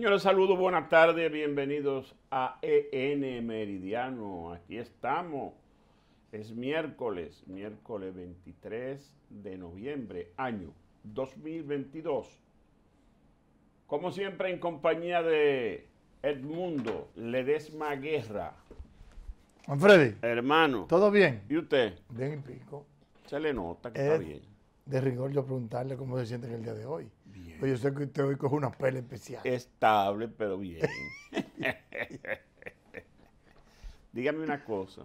Señores, saludos, buenas tardes, bienvenidos a EN Meridiano. Aquí estamos. Es miércoles, miércoles 23 de noviembre, año 2022. Como siempre, en compañía de Edmundo Ledesma Guerra. Manfredi. Hermano. ¿Todo bien? ¿Y usted? Bien y pico. Se le nota que está bien. De rigor yo preguntarle cómo se siente en el día de hoy. Pues yo sé que usted hoy coge una pelea especial. Estable, pero bien. Dígame una cosa.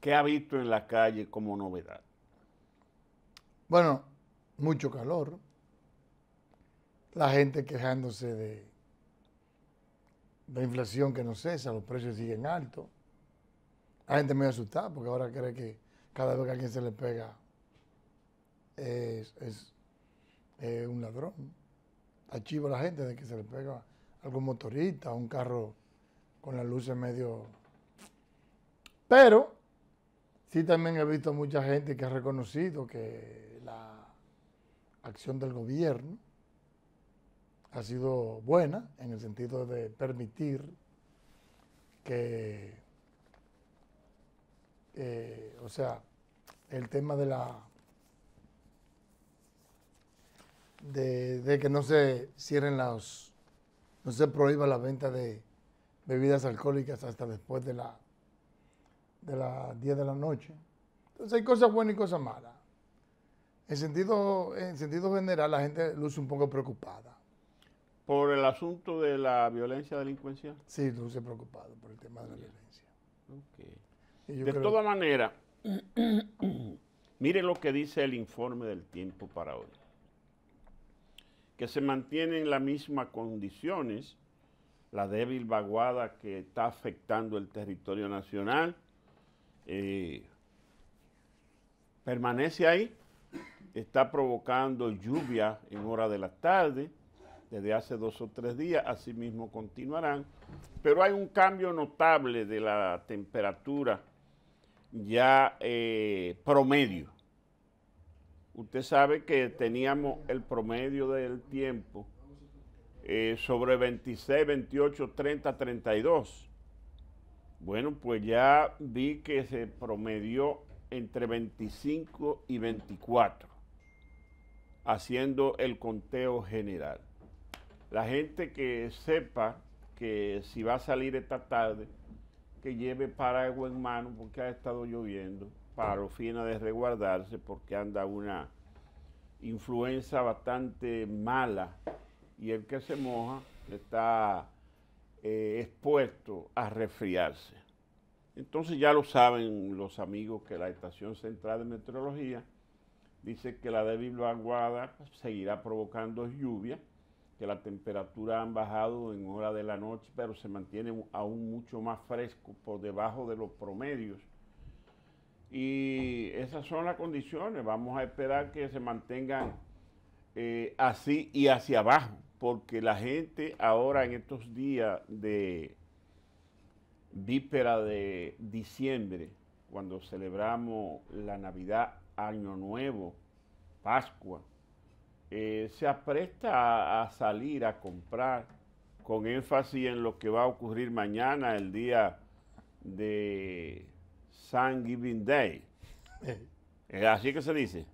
¿Qué ha visto en la calle como novedad? Bueno, mucho calor. La gente quejándose de la inflación que no cesa, los precios siguen altos. La gente me asustada porque ahora cree que cada vez que alguien se le pega es es un ladrón. archivo a la gente de que se le pega algún motorista, un carro con las luces medio... Pero sí también he visto mucha gente que ha reconocido que la acción del gobierno ha sido buena en el sentido de permitir que, eh, o sea, el tema de la de, que no se cierren los, no se prohíba la venta de bebidas alcohólicas hasta después de, la, de las 10 de la noche. Entonces hay cosas buenas y cosas malas. En sentido, en sentido general, la gente luce un poco preocupada. ¿Por el asunto de la violencia delincuencia? Sí, luce preocupado por el tema de la violencia. De todas toda manera, mire lo que dice el informe del tiempo para hoy que se mantiene en las mismas condiciones, la débil vaguada que está afectando el territorio nacional, eh, permanece ahí, está provocando lluvia en hora de la tarde, desde hace dos o tres días, así mismo continuarán, pero hay un cambio notable de la temperatura ya eh, promedio. Usted sabe que teníamos el promedio del tiempo eh, sobre 26, 28, 30, 32. Bueno, pues ya vi que se promedió entre 25 y 24, haciendo el conteo general. La gente que sepa que si va a salir esta tarde, que lleve paraguas en mano porque ha estado lloviendo para fina fin de resguardarse porque anda una influenza bastante mala y el que se moja está eh, expuesto a resfriarse. Entonces ya lo saben los amigos que la Estación Central de Meteorología dice que la débil vaguada seguirá provocando lluvia, que la temperatura han bajado en hora de la noche, pero se mantiene aún mucho más fresco por debajo de los promedios y esas son las condiciones. Vamos a esperar que se mantengan eh, así y hacia abajo, porque la gente ahora en estos días de víspera de diciembre, cuando celebramos la Navidad, Año Nuevo, Pascua, eh, se apresta a salir a comprar con énfasis en lo que va a ocurrir mañana, el día de Giving Day. Eh. así que se dice?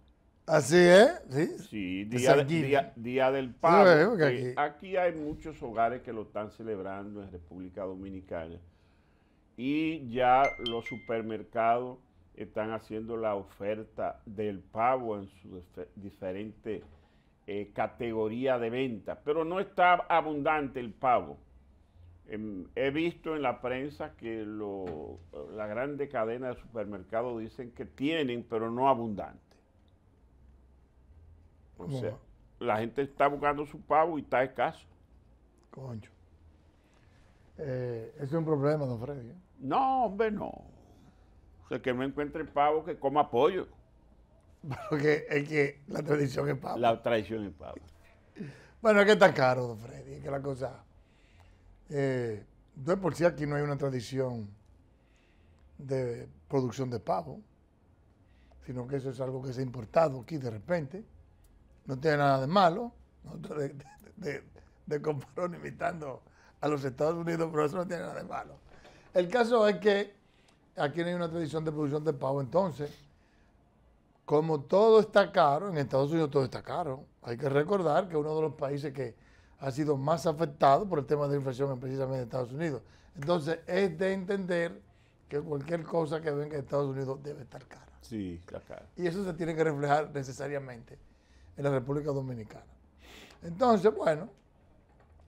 Así es, sí. Sí, día, día, del Pavo. aquí. hay muchos hogares que lo están celebrando en República Dominicana y ya los supermercados están haciendo la oferta del pavo en sus diferentes eh, categoría de venta, pero no está abundante el pavo. Em, he visto en la prensa que la grande cadena de supermercados dicen que tienen, pero no abundante. O sea, la gente está buscando su pavo y está escaso. Concho. Eh, es un problema, don Freddy. ¿eh? No, hombre, no. O sea, que no encuentre pavo que coma pollo. Porque es que la tradición es pavo. La tradición es pavo. bueno, es que está caro, don Freddy, es que la cosa eh, por si aquí no hay una tradición de producción de pavo, sino que eso es algo que se ha importado aquí de repente. No tiene nada de malo, de, de, de, imitando a los Estados Unidos, pero eso no tiene nada de malo. El caso es que aquí no hay una tradición de producción de pavo, entonces, como todo está caro, en Estados Unidos todo está caro, hay que recordar que uno de los países que ha sido más afectado por el tema de la inflación en precisamente Estados Unidos. Entonces, es de entender que cualquier cosa que venga de Estados Unidos debe estar cara. Sí, está cara. Y eso se tiene que reflejar necesariamente en la República Dominicana. Entonces, bueno,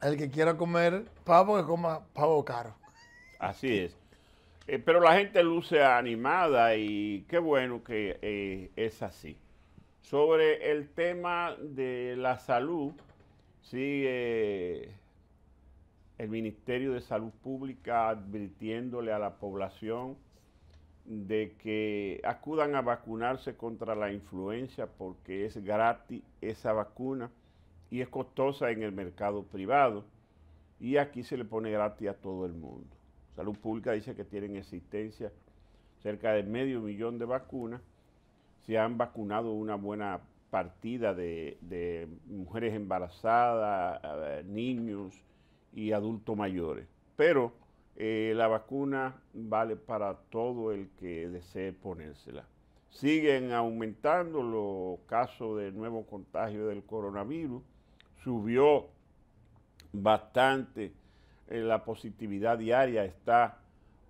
el que quiera comer pavo, que coma pavo caro. Así es. Eh, pero la gente luce animada y qué bueno que eh, es así. Sobre el tema de la salud, Sigue el Ministerio de Salud Pública advirtiéndole a la población de que acudan a vacunarse contra la influenza porque es gratis esa vacuna y es costosa en el mercado privado y aquí se le pone gratis a todo el mundo. Salud Pública dice que tienen existencia cerca de medio millón de vacunas, se han vacunado una buena partida de, mujeres embarazadas, niños y adultos mayores. Pero eh, la vacuna vale para todo el que desee ponérsela. Siguen aumentando los casos de nuevo contagio del coronavirus. Subió bastante eh, la positividad diaria, está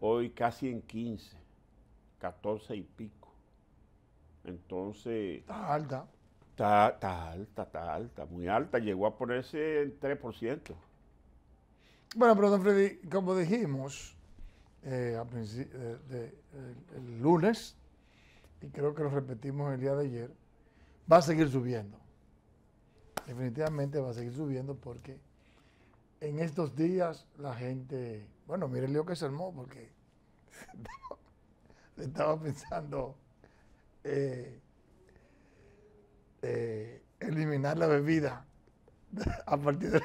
hoy casi en 15, 14 y pico. Entonces... alta. Está, alta, está alta, muy alta. Llegó a ponerse en 3%. Bueno, pero don Freddy, como dijimos eh, el, lunes, y creo que lo repetimos el día de ayer, va a seguir subiendo. Definitivamente va a seguir subiendo porque en estos días la gente, bueno, mire el lío que se armó porque estaba, pensando... Eh, este, eliminar la bebida a partir de,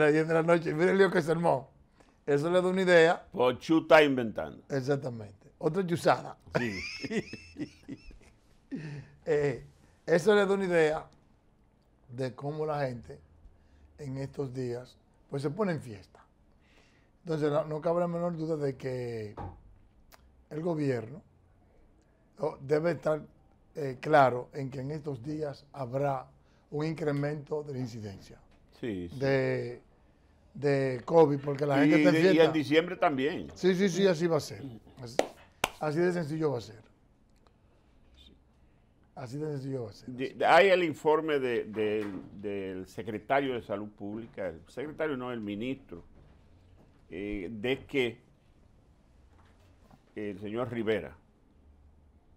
las 10 de la noche. Mire el que se armó. Eso le da una idea. Por está inventando. Exactamente. Otra chuzada. Sí. Eh, eso le da una idea de cómo la gente en estos días pues se pone en fiesta. Entonces no, no cabe la menor duda de que el gobierno oh, debe estar eh, claro en que en estos días habrá un incremento de la incidencia De, de, COVID, porque la gente en Y en diciembre también. Sí, sí, sí, así va a ser. Así, de sencillo va a ser. Así de sencillo va a ser. Hay el informe del secretario de Salud Pública, el secretario no, el ministro, eh, de que el señor Rivera,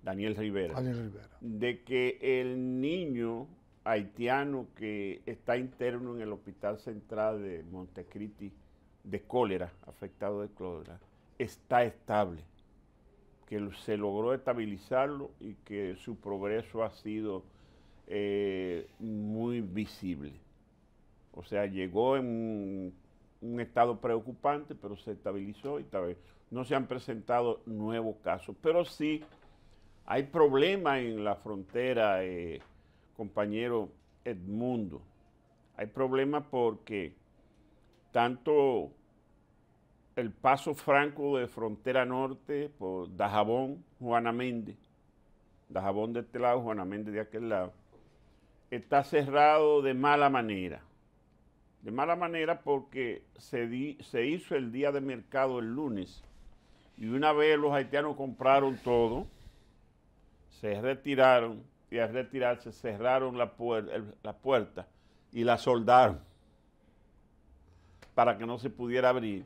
Daniel Rivera, de que el niño haitiano que está interno en el Hospital Central de Montecriti, de cólera, afectado de cólera, está estable, que se logró estabilizarlo y que su progreso ha sido eh, muy visible. O sea, llegó en un, un estado preocupante, pero se estabilizó y tal vez no se han presentado nuevos casos, pero sí hay problema en la frontera, eh, compañero Edmundo. Hay problema porque tanto el paso franco de frontera norte por Dajabón, Juana Méndez, Dajabón de este lado, Juana Méndez de aquel lado, está cerrado de mala manera. De mala manera porque se, se hizo el día de mercado el lunes y una vez los haitianos compraron todo se retiraron y al retirarse cerraron la, puerta y la soldaron para que no se pudiera abrir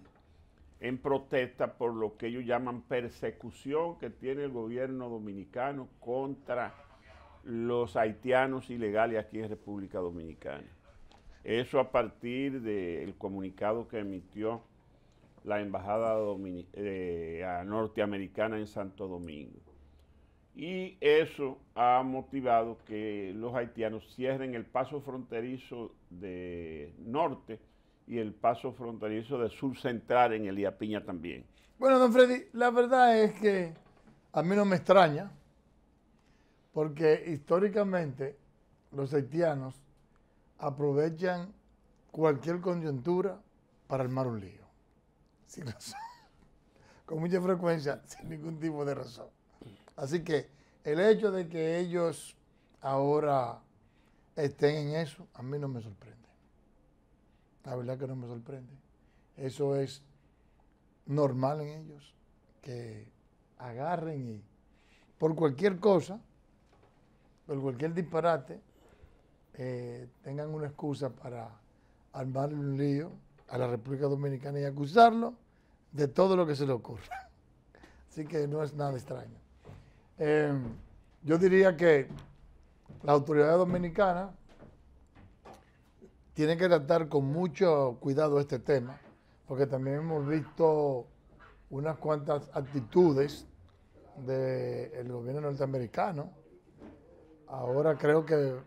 en protesta por lo que ellos llaman persecución que tiene el gobierno dominicano contra los haitianos ilegales aquí en República Dominicana. Eso a partir del comunicado que emitió la Embajada eh, norteamericana en Santo Domingo. Y eso ha motivado que los haitianos cierren el paso fronterizo de norte y el paso fronterizo de sur central en El Piña también. Bueno, don Freddy, la verdad es que a mí no me extraña, porque históricamente los haitianos aprovechan cualquier coyuntura para armar un lío. Con mucha frecuencia, sin ningún tipo de razón. Así que el hecho de que ellos ahora estén en eso, a mí no me sorprende. La verdad que no me sorprende. Eso es normal en ellos, que agarren y por cualquier cosa, por cualquier disparate, eh, tengan una excusa para armarle un lío a la República Dominicana y acusarlo de todo lo que se le ocurra. Así que no es nada extraño. Eh, yo diría que la autoridad dominicana tiene que tratar con mucho cuidado este tema, porque también hemos visto unas cuantas actitudes del gobierno norteamericano. Ahora creo que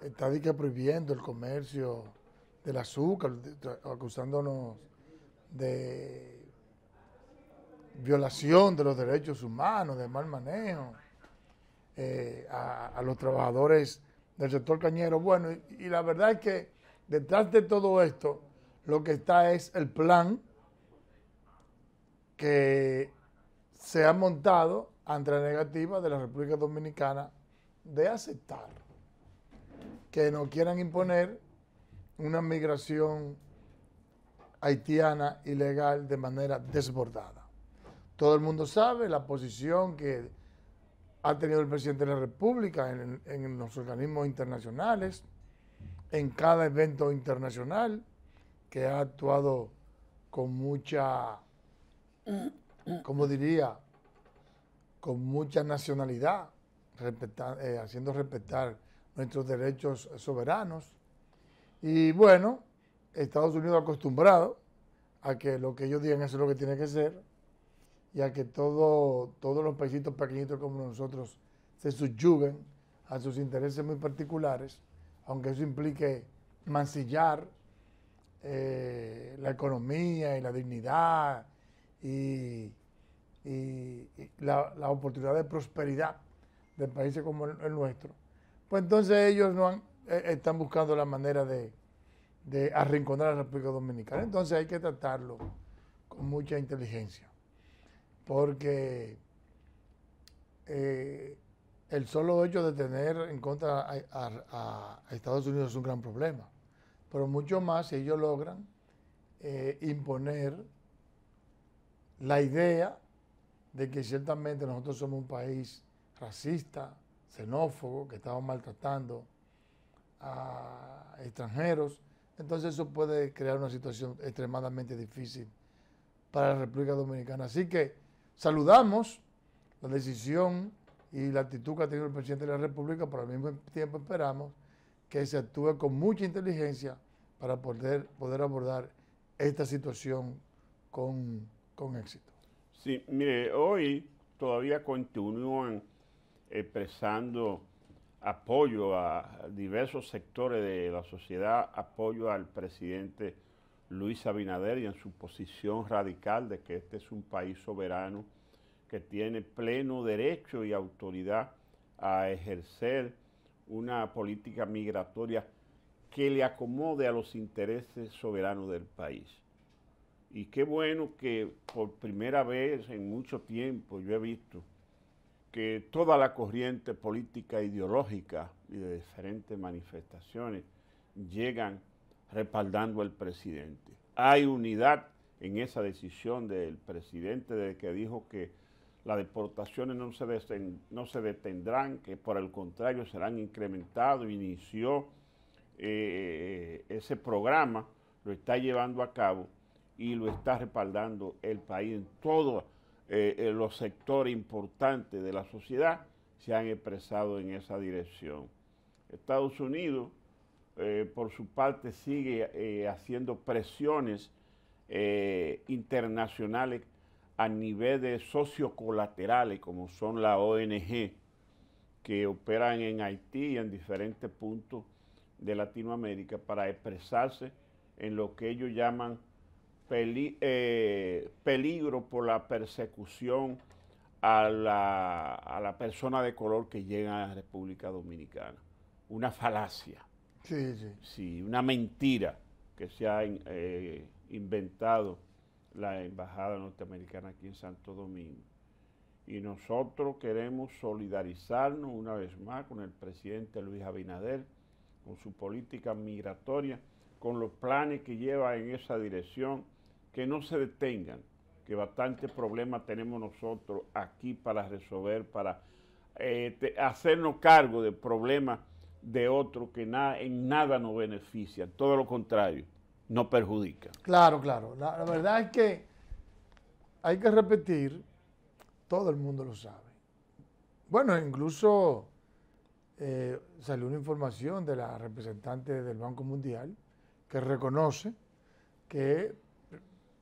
está prohibiendo el comercio del azúcar, acusándonos de violación de los derechos humanos, de mal manejo eh, a, los trabajadores del sector cañero. Bueno, y, y, la verdad es que detrás de todo esto lo que está es el plan que se ha montado ante la negativa de la República Dominicana de aceptar que no quieran imponer una migración haitiana ilegal de manera desbordada. Todo el mundo sabe la posición que ha tenido el presidente de la República en, los organismos internacionales, en cada evento internacional, que ha actuado con mucha, como diría, con mucha nacionalidad, eh, haciendo respetar nuestros derechos soberanos. Y bueno, Estados Unidos acostumbrado a que lo que ellos digan es lo que tiene que ser, y a que todo, todos los paisitos pequeñitos como nosotros se subyuguen a sus intereses muy particulares, aunque eso implique mancillar eh, la economía y la dignidad y, la, oportunidad de prosperidad de países como el, nuestro, pues entonces ellos no eh, están buscando la manera de, de arrinconar a la República Dominicana. Entonces hay que tratarlo con mucha inteligencia porque eh, el solo hecho de tener en contra a, Estados Unidos es un gran problema, pero mucho más si ellos logran eh, imponer la idea de que ciertamente nosotros somos un país racista, xenófobo, que estamos maltratando a extranjeros, entonces eso puede crear una situación extremadamente difícil para la República Dominicana. Así que Saludamos la decisión y la actitud que ha tenido el presidente de la República, pero al mismo tiempo esperamos que se actúe con mucha inteligencia para poder, poder abordar esta situación con, con éxito. Sí, mire, hoy todavía continúan expresando apoyo a diversos sectores de la sociedad, apoyo al presidente Luis Abinader y en su posición radical de que este es un país soberano que tiene pleno derecho y autoridad a ejercer una política migratoria que le acomode a los intereses soberanos del país. Y qué bueno que por primera vez en mucho tiempo yo he visto que toda la corriente política e ideológica y de diferentes manifestaciones llegan respaldando al presidente. Hay unidad en esa decisión del presidente de que dijo que las deportaciones no se, detendrán, que por el contrario serán incrementadas. Inició eh, ese programa, lo está llevando a cabo y lo está respaldando el país en todos eh, los sectores importantes de la sociedad se han expresado en esa dirección. Estados Unidos eh, por su parte sigue eh, haciendo presiones eh, internacionales a nivel de sociocolaterales, como son la ONG, que operan en Haití y en diferentes puntos de Latinoamérica para expresarse en lo que ellos llaman peligro por la persecución a la persona de color que llega a la República Dominicana. Una falacia Sí, sí. una mentira que se ha eh, inventado la Embajada Norteamericana aquí en Santo Domingo. Y nosotros queremos solidarizarnos una vez más con el presidente Luis Abinader, con su política migratoria, con los planes que lleva en esa dirección, que no se detengan, que bastantes problemas tenemos nosotros aquí para resolver, para eh, hacernos cargo de problemas de otro que en nada nos beneficia, todo lo contrario, nos perjudica. Claro, claro. La, verdad es que hay que repetir, todo el mundo lo sabe. Bueno, incluso eh, salió una información de la representante del Banco Mundial que reconoce que,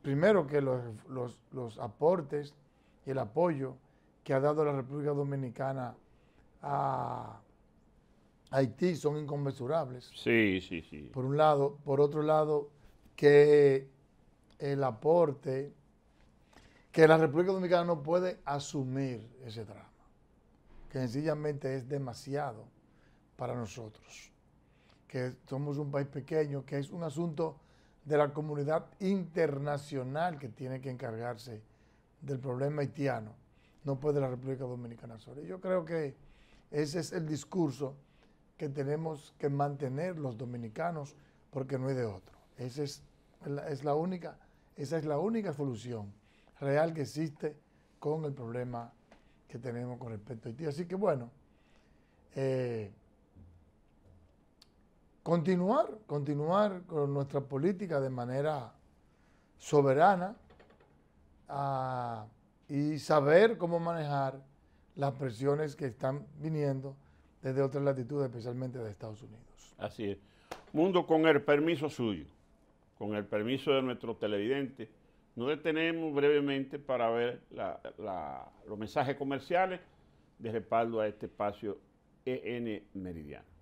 primero, que los, los aportes y el apoyo que ha dado la República Dominicana a Haití son inconmensurables. Sí, sí, sí. Por un lado. Por otro lado, que el aporte, que la República Dominicana no puede asumir ese drama, que sencillamente es demasiado para nosotros, que somos un país pequeño, que es un asunto de la comunidad internacional que tiene que encargarse del problema haitiano, no puede la República Dominicana sobre. Yo creo que ese es el discurso que tenemos que mantener los dominicanos porque no hay de otro. Esa es la, es la única, esa es la única solución real que existe con el problema que tenemos con respecto a Haití. Así que bueno, eh, continuar, continuar con nuestra política de manera soberana ah, y saber cómo manejar las presiones que están viniendo desde otras latitudes, especialmente de Estados Unidos. Así es. Mundo, con el permiso suyo, con el permiso de nuestro televidente, nos detenemos brevemente para ver los mensajes comerciales de respaldo a este espacio EN Meridiano.